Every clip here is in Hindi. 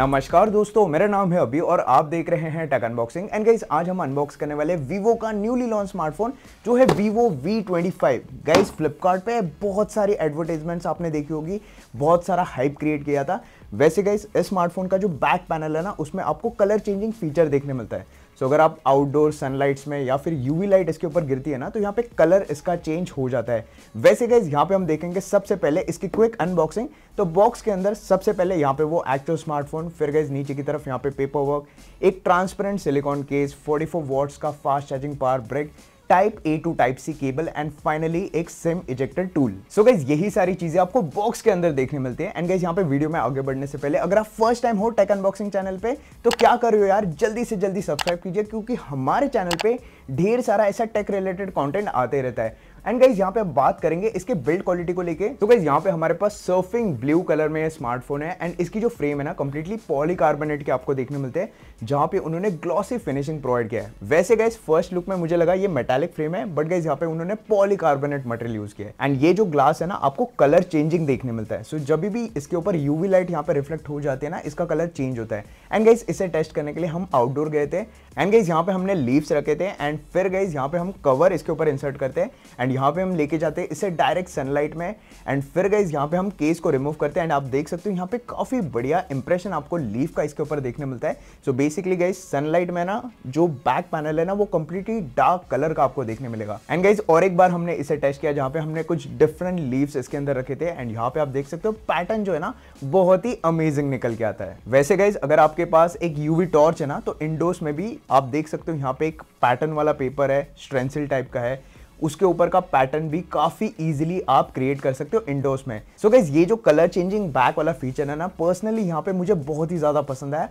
नमस्कार दोस्तों मेरा नाम है अभी और आप देख रहे हैं टेक अनबॉक्सिंग एंड गाइस आज हम अनबॉक्स करने वाले वीवो का न्यूली लॉन्च स्मार्टफोन जो है Vivo V twenty five guys Flipkart पे बहुत सारी एडवर्टाइजमेंट्स आपने देखी होगी बहुत सारा हाइप क्रिएट किया था वैसे गाइज इस स्मार्टफोन का जो बैक पैनल है ना उसमें आपको कलर चेंजिंग फीचर देखने मिलता है सो अगर आप आउटडोर सनलाइट्स में या फिर यूवी लाइट इसके ऊपर गिरती है ना तो यहाँ पे कलर इसका चेंज हो जाता है वैसे गैस यहाँ पे हम देखेंगे सबसे पहले इसकी क्विक अनबॉक्सिंग तो बॉक्स के अंदर सबसे पहले यहाँ पे वो एक्चुअल स्मार्टफोन फिर गैस नीचे की तरफ यहाँ पे पेपर वर्क एक transparent silicon case forty four का fast charging power brick type A to type C cable and finally एक SIM ejector tool so guys यही सारी चीजें आपको बॉक्स के अंदर देखने मिलती है एंड गाइज यहाँ पे वीडियो में आगे बढ़ने से पहले अगर आप फर्स्ट टाइम हो टेक अनबॉक्सिंग चैनल पे तो क्या करो यार जल्दी से जल्दी सब्सक्राइब कीजिए क्योंकि हमारे चैनल पे ढेर सारा ऐसा टेक रिलेटेड कॉन्टेंट आते रहता है एंड गाइज यहाँ पे बात करेंगे इसके बिल्ड क्वालिटी को लेके तो गाइज यहाँ पे हमारे पास सर्फिंग ब्लू कलर में स्मार्टफोन है एंड इसकी जो फ्रेम है ना कंप्लीटली पॉलीकार्बोनेट के आपको देखने मिलते हैं जहाँ पे उन्होंने ग्लॉसी फिनिशिंग प्रोवाइड किया है वैसे गाइज फर्स्ट लुक में मुझे लगा ये मेटालिक फ्रेम है बट गाइज यहाँ पे उन्होंने पॉलीकार्बोनेट मटेरियल यूज किया है एंड ये जो ग्लास है ना आपको कलर चेंजिंग देखने मिलता है सो so, जब भी इसके ऊपर यूवी लाइट यहाँ पे रिफ्लेक्ट हो जाती है ना इसका कलर चेंज होता है एंड गाइज इसे टेस्ट करने के लिए हम आउटडोर गए थे एंड गाइज यहाँ पे हमने लीव्स रखे थे एंड एंड फिर गाइज यहाँ पे हम कवर इसके ऊपर इंसर्ट करते हैं एंड यहाँ पे हम लेके जाते हैं इसे डायरेक्ट सनलाइट में एंड फिर गाइज यहाँ पे हम केस को रिमूव करते हैं एंड आप देख सकते हो यहाँ पे काफ़ी बढ़िया इंप्रेशन आपको लीफ का इसके ऊपर देखने मिलता है सो बेसिकली गाइज सनलाइट में ना जो बैक पैनल है ना वो कंप्लीटली डार्क कलर का आपको देखने मिलेगा एंड गाइज और एक बार हमने इसे टेस्ट किया जहाँ पे हमने कुछ डिफरेंट लीव्स इसके अंदर रखे थे एंड यहाँ पे आप देख सकते हो पैटर्न जो है ना बहुत ही अमेजिंग निकल के आता है वैसे गाइज अगर आपके पास एक यूवी टॉर्च है ना तो इंडोर्स में भी आप देख सकते हो यहाँ पे एक पैटर्न वाला वाला पेपर है स्ट्रेंसिल टाइप का है उसके ऊपर का पैटर्न भी काफ़ी इजीली आप क्रिएट कर सकते हो इंडोर्स में सो so गाइज ये जो कलर चेंजिंग बैक वाला फीचर है ना पर्सनली यहाँ पे मुझे बहुत ही ज़्यादा पसंद है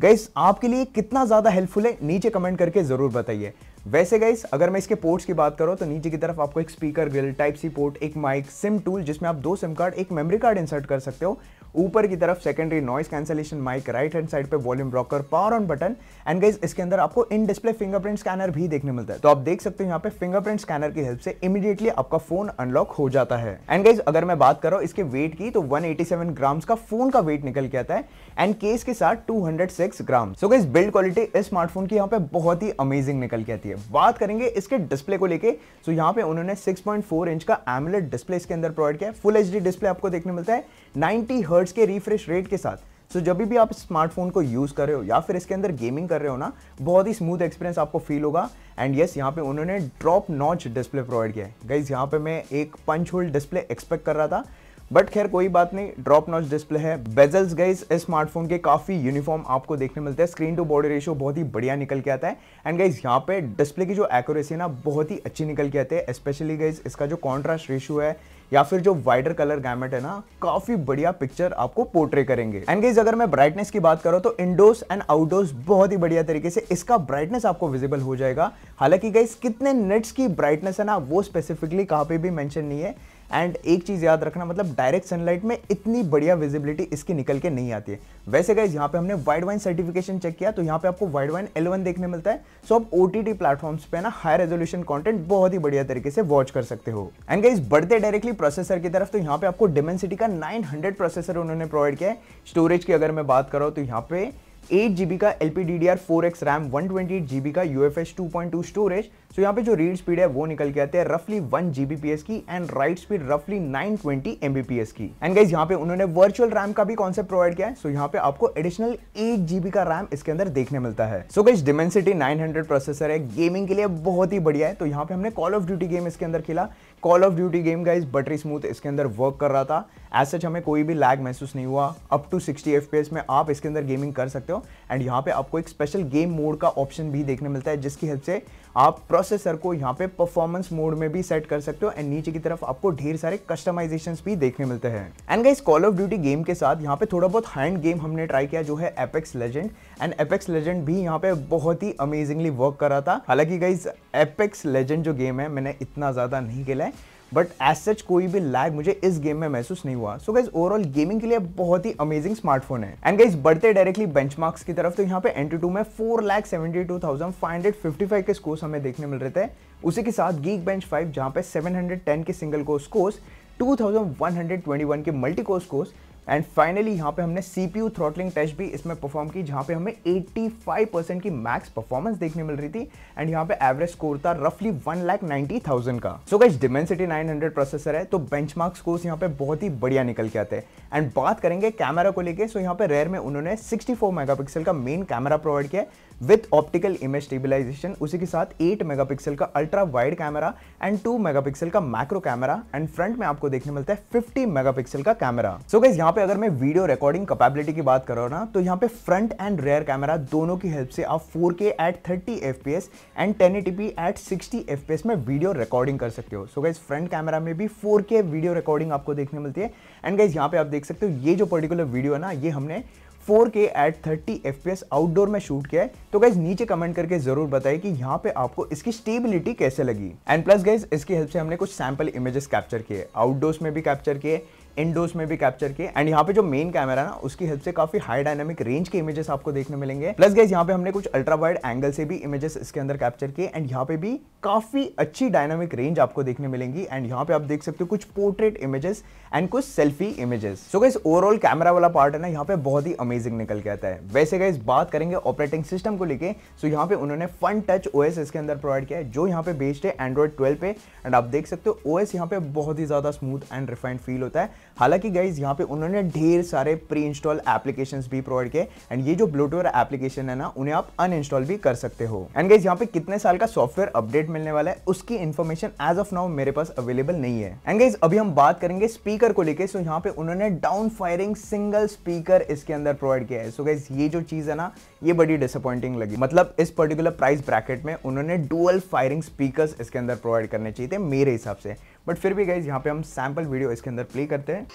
गाइस आपके लिए कितना ज़्यादा हेल्पफुल है नीचे कमेंट करके ज़रूर बताइए वैसे गाइस अगर मैं इसके पोर्ट्स की बात करूँ तो नीचे की तरफ आपको एक speaker grille type C port एक माइक सिम टूल जिसमें आप दो सिम कार्ड एक मेमोरी कार्ड इंसर्ट कर सकते हो ऊपर की तरफ secondary noise cancellation mic right hand side पे volume rocker power on button and guys इसके अंदर आपको इन डिस्प्ले फिंगरप्रिंट स्कैनर भी देखने मिलता है तो आप देख सकते हो यहाँ पे फिंगरप्रिंट स्कैनर की हेल्प से इमीडिएटली आपका फोन अनलॉक हो जाता है एंड गाइज अगर मैं बात करूँ इसके वेट की तो 187 ग्राम्स का फोन का वेट निकल के आता है एंड केस के साथ 206 gram so guys build quality इस स्मार्टफोन की यहाँ पे बहुत ही अमेजिंग निकल के आती है बात करेंगे इसके डिस्प्ले को लेकर सो so यहाँ पे उन्होंने 6.4 इंच का एमलेट डिस्प्ले इसके अंदर प्रोवाइड किया फुल एच डिस्प्ले आपको देखने मिलता है नाइनटी हर्ट्स के रिफ्रेश रेट के साथ सो so, जब भी आप स्मार्टफोन को यूज़ कर रहे हो या फिर इसके अंदर गेमिंग कर रहे हो ना बहुत ही स्मूथ एक्सपीरियंस आपको फील होगा एंड यस यहाँ पे उन्होंने ड्रॉप नॉच डिस्प्ले प्रोवाइड किया है गाइज यहाँ पे मैं एक पंच होल डिस्प्ले एक्सपेक्ट कर रहा था बट खैर कोई बात नहीं ड्रॉप नॉच डिस्प्ले है बेजल्स गाइज इस स्मार्टफोन के काफ़ी यूनिफॉर्म आपको देखने मिलते हैं स्क्रीन टू बॉडी रेशियो बहुत ही बढ़िया निकल के आता है एंड गाइज यहाँ पे डिस्प्ले की जो एक्यूरेसी है ना बहुत ही अच्छी निकल के आती है स्पेशली गाइज इसका जो कॉन्ट्रास्ट रेशियो है या फिर जो वाइडर कलर गैमेट है ना काफी बढ़िया पिक्चर आपको पोर्ट्रे करेंगे एंड गेज अगर मैं ब्राइटनेस की बात करूँ तो इंडोर्स एंड आउटडोर्स बहुत ही बढ़िया तरीके से इसका ब्राइटनेस आपको विजिबल हो जाएगा हालांकि गाइज कितने नेट्स की ब्राइटनेस है ना वो स्पेसिफिकली कहाँ पे भी मैंशन नहीं है एंड एक चीज़ याद रखना मतलब डायरेक्ट सनलाइट में इतनी बढ़िया विजिबिलिटी इसकी निकल के नहीं आती है वैसे गाइज यहाँ पे हमने वाइड वाइन सर्टिफिकेशन चेक किया तो यहाँ पे आपको वाइड वाइन एलेवन देखने मिलता है सो आप ओ टी प्लेटफॉर्म्स पे ना हाई रेजोल्यूशन कॉन्टेंट बहुत ही बढ़िया तरीके से वॉच कर सकते हो एंड गाइज बढ़ते डायरेक्टली प्रोसेसर की तरफ तो यहाँ पे आपको डिमेंसिटी का नाइन प्रोसेसर उन्होंने प्रोवाइड किया है स्टोरेज की अगर मैं बात करूँ तो यहाँ पे एट जीबी का L P D D R four X RAM one twenty eight GB का U F S two point two storage so यहाँ पे जो रीड स्पीड है वो निकल के आते हैं रफली वन जीबीपीएस की एंड राइट स्पीड रफली नाइन ट्वेंटी एमबीपीएस की एंड गाइज यहाँ पे उन्होंने वर्चुअल रैम का भी कॉन्सेप्ट प्रोवाइड किया है सो so, यहाँ पे आपको एडिशनल एट जीबी का रैम इसके अंदर देखने मिलता है so guys Dimensity nine hundred processor है गेमिंग के लिए बहुत ही बढ़िया है तो यहाँ पे हमने कॉल ऑफ ड्यूटी गेम इसके अंदर खेला call of duty game guys buttery smooth इसके अंदर वर्क कर रहा था एज सच हमें कोई भी लैग महसूस नहीं हुआ अप टू सिक्सटी एफ में आप इसके अंदर गेमिंग कर सकते हो एंड यहाँ पे आपको एक स्पेशल गेम मोड का ऑप्शन भी देखने मिलता है जिसकी हेल्प से आप प्रोसेसर को यहाँ पे परफॉर्मेंस मोड में भी सेट कर सकते हो एंड नीचे की तरफ आपको ढेर सारे कस्टमाइजेशन भी देखने मिलते हैं and guys call of duty game के साथ यहाँ पे थोड़ा बहुत हैंड गेम हमने ट्राई किया जो है Apex Legend and Apex Legend भी यहाँ पे बहुत ही अमेजिंगली वर्क करा था हालांकि गाइज एपेक्स लेजेंड जो गेम है मैंने इतना ज़्यादा नहीं खेला है बट एज सच कोई भी लैग मुझे इस गेम में महसूस नहीं हुआ सो गाइज ओवरऑल गेमिंग के लिए बहुत ही अमेजिंग स्मार्टफोन है एंड गाइज बढ़ते डायरेक्टली मार्क्स की तरफ तो यहाँ पे एन टू में four lakh seventy two thousand five hundred fifty five के स्कोर्स हमें देखने मिल रहे थे उसी के साथ गीक बेंच फाइव जहाँ पे सेवन हंड्रेड टेन के सिंगल कोर्स कोर्स two thousand one hundred twenty one के मल्टी कोर्स कोर्स एंड फाइनली यहाँ पे हमने सी पी थ्रॉटलिंग टेस्ट भी इसमें परफॉर्म की जहाँ पे हमें 85% की मैक्स परफॉर्मेंस देखने मिल रही थी एंड यहाँ पे एवरेज स्कोर था रफली वन लाख नाइन्टी थाउजेंड का सो गाइज डिमेंसिटी 900 प्रोसेसर है तो बेंच मार्क स्कोर्स यहाँ पे बहुत ही बढ़िया निकल के आते हैं एंड बात करेंगे कैमरा को लेकर सो यहाँ पे रेयर में उन्होंने सिक्सटी फोर मेगा पिक्सल का मेन कैमरा प्रोवाइड किया है विथ ऑप्टिकल इमेज स्टेबिलाईजेशन उसी के साथ 8 मेगापिक्सल का ultra wide camera and 2 megapixel का मैक्रो कैमरा एंड फ्रंट में आपको देखने मिलता है 50 मेगापिक्सल का कैमरा सो गैस गाइज यहाँ पे अगर मैं वीडियो रिकॉर्डिंग कैपेबिलिटी की बात कर हूँ ना तो यहाँ पे फ्रंट एंड रेयर कैमरा दोनों की हेल्प से आप 4K at thirty F P S and 1080p at P S में वीडियो रिकॉर्डिंग कर सकते हो सो गाइज फ्रंट कैमरा में भी के वीडियो रिकॉर्डिंग आपको देखने मिलती है एंड गाइज यहाँ पे आप देख सकते हो ये जो पर्टिकुलर वीडियो है ना ये हमने four K at thirty F P S outdoor में शूट किया है तो गाइज नीचे कमेंट करके जरूर बताए कि यहाँ पे आपको इसकी स्टेबिलिटी कैसे लगी एंड प्लस गाइज इसकी हेल्प से हमने कुछ सैम्पल इमेजेस कैप्चर किए आउटडोर्स में भी कैप्चर किए इंडोज में भी कैप्चर किए एंड यहाँ पे जो मेन कैमरा ना उसकी हेल्प से काफी हाई डायनामिक रेंज के इमेजेस आपको देखने मिलेंगे प्लस गैस यहाँ पे हमने कुछ अल्ट्रा वाइड एंगल से भी इमेजेस इसके अंदर कैप्चर किए एंड यहाँ पे भी काफी अच्छी डायनामिक रेंज आपको देखने मिलेंगी एंड यहाँ पे आप देख सकते हो कुछ पोर्ट्रेट इमेजेस एंड कुछ selfie images so guys overall camera वाला पार्ट है ना यहाँ पे बहुत ही अमेजिंग निकल के आता है वैसे गैस बात करेंगे ऑपरेटिंग सिस्टम को लेकर सो यहाँ पे उन्होंने फन टच एस इसके अंदर प्रोवाइड किया है जो यहाँ पे बेस्ड है एंड्रॉइड ट्वेल्व पे एंड आप देख सकते हो एस यहाँ पे बहुत ही ज्यादा स्मूथ एंड रिफाइंड फील होता है हालांकि गाइज यहाँ पे उन्होंने ढेर सारे प्री इंस्टॉल एप्लीकेशन भी प्रोवाइड किए एंड ये जो ब्लूटूथ एप्लीकेशन है ना उन्हें आप अनइंस्टॉल भी कर सकते हो एंड गाइज यहाँ पे कितने साल का सॉफ्टवेयर अपडेट मिलने वाला है उसकी इन्फॉर्मेशन एज ऑफ नाउ मेरे पास अवेलेबल नहीं है एंड गाइज अभी हम बात करेंगे स्पीकर को लेकर सो यहाँ पे उन्होंने डाउन फायरिंग सिंगल स्पीकर इसके अंदर प्रोवाइड किया है सो so गाइज ये जो चीज़ है ना ये बड़ी डिसअपॉइंटिंग लगी मतलब इस पर्टिकुलर प्राइस ब्रैकेट में उन्होंने डुअल फायरिंग स्पीकर इसके अंदर प्रोवाइड करने चाहिए थे मेरे हिसाब से बट फिर भी गाइज यहाँ पे हम सैम्पल वीडियो इसके अंदर प्ले करते हैं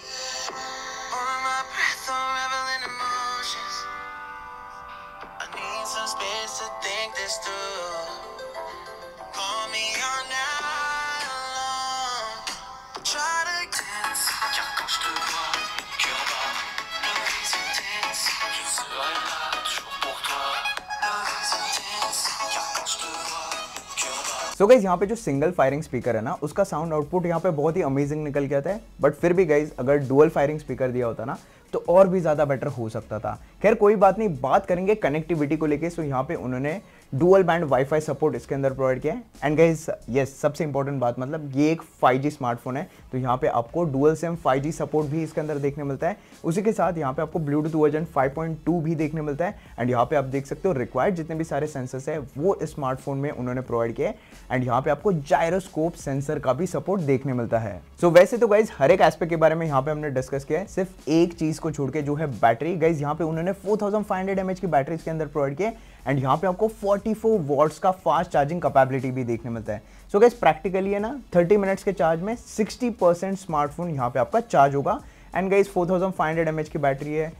सो गाइज यहाँ पे जो सिंगल फायरिंग स्पीकर है ना उसका साउंड आउटपुट यहाँ पे बहुत ही अमेजिंग निकल के आता है बट फिर भी गाइज अगर डुअल फायरिंग स्पीकर दिया होता ना तो और भी ज़्यादा बेटर हो सकता था खैर कोई बात नहीं बात करेंगे कनेक्टिविटी को लेके सो यहाँ पे उन्होंने डुअल बैंड वाईफाई सपोर्ट इसके अंदर प्रोवाइड किया है एंड गाइज यस सबसे इंपॉर्टेंट बात मतलब ये एक 5G स्मार्टफोन है तो यहाँ पे आपको डुअल सिम 5G सपोर्ट भी इसके अंदर देखने मिलता है उसी के साथ यहाँ पे आपको ब्लूटूथ वर्जन 5.2 भी देखने मिलता है एंड यहाँ पे आप देख सकते हो रिक्वायर्ड जितने भी सारे सेंसर्स है वो स्मार्टफोन में उन्होंने प्रोवाइड किया है एंड यहाँ पे आपको जायरोस्कोप सेंसर का भी सपोर्ट देखने मिलता है सो so, वैसे तो गाइज हर एक एस्पेक्ट के बारे में यहाँ पे हमने डिस्कस किया है सिर्फ एक चीज़ केस को छोड़ के जो है बैटरी गाइज यहाँ पे उन्होंने 4500 थाउजेंड की बैटरी इसके अंदर प्रोवाइड किए एंड यहाँ पे आपको 44 फोर वॉट्स का फास्ट चार्जिंग कैपेबिलिटी भी देखने मिलता है सो गाइज प्रैक्टिकली है ना 30 मिनट्स के चार्ज में 60 स्मार्टफोन यहाँ पे आपका चार्ज होगा एंड गाइज 4500 थाउजेंड की बैटरी है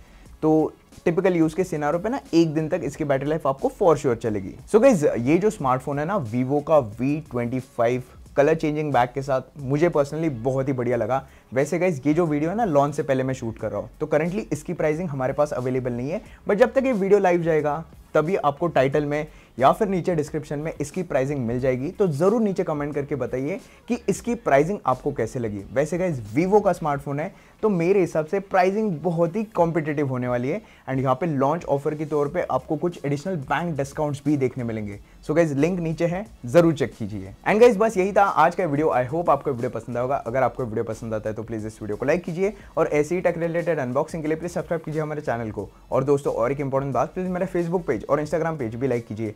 तो टिपिकल यूज़ के सिनारों पे ना एक दिन तक इसकी बैटरी लाइफ आपको फॉर श्योर चलेगी सो so गाइज ये जो स्मार्टफोन है ना वीवो का V twenty five colour changing back के साथ मुझे पर्सनली बहुत ही बढ़िया लगा वैसे गाइज ये जो वीडियो है ना लॉन्च से पहले मैं शूट कर रहा हूँ तो करंटली इसकी प्राइसिंग हमारे पास अवेलेबल नहीं है बट जब तक ये वीडियो लाइव जाएगा तभी आपको टाइटल में या फिर नीचे डिस्क्रिप्शन में इसकी प्राइसिंग मिल जाएगी तो ज़रूर नीचे कमेंट करके बताइए कि इसकी प्राइसिंग आपको कैसे लगी वैसे क्या इस वीवो का स्मार्टफोन है तो मेरे हिसाब से प्राइसिंग बहुत ही कॉम्पिटेटिव होने वाली है एंड यहाँ पे लॉन्च ऑफर के तौर पे आपको कुछ एडिशनल बैंक डिस्काउंट्स भी देखने मिलेंगे सो गाइज लिंक नीचे है जरूर चेक कीजिए एंड गाइज बस यही था आज का वीडियो आई होप आपको वीडियो पसंद आएगा अगर आपको वीडियो पसंद आता है तो प्लीज़ इस वीडियो को लाइक कीजिए और ऐसे ही टेक रिलेटेड अनबॉक्सिंग के लिए प्लीज़ सब्सक्राइब कीजिए हमारे चैनल को और दोस्तों और एक इंपॉर्टेंट बात प्लीज़ मेरे फेसबुक पेज और इंस्टाग्राम पेज भी लाइक कीजिए